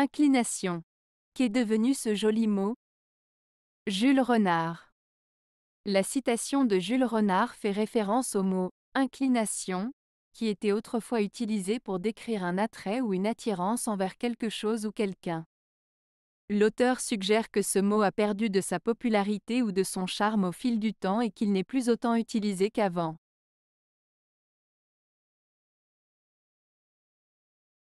Inclination. Qu'est devenu ce joli mot Jules Renard. La citation de Jules Renard fait référence au mot inclination, qui était autrefois utilisé pour décrire un attrait ou une attirance envers quelque chose ou quelqu'un. L'auteur suggère que ce mot a perdu de sa popularité ou de son charme au fil du temps et qu'il n'est plus autant utilisé qu'avant.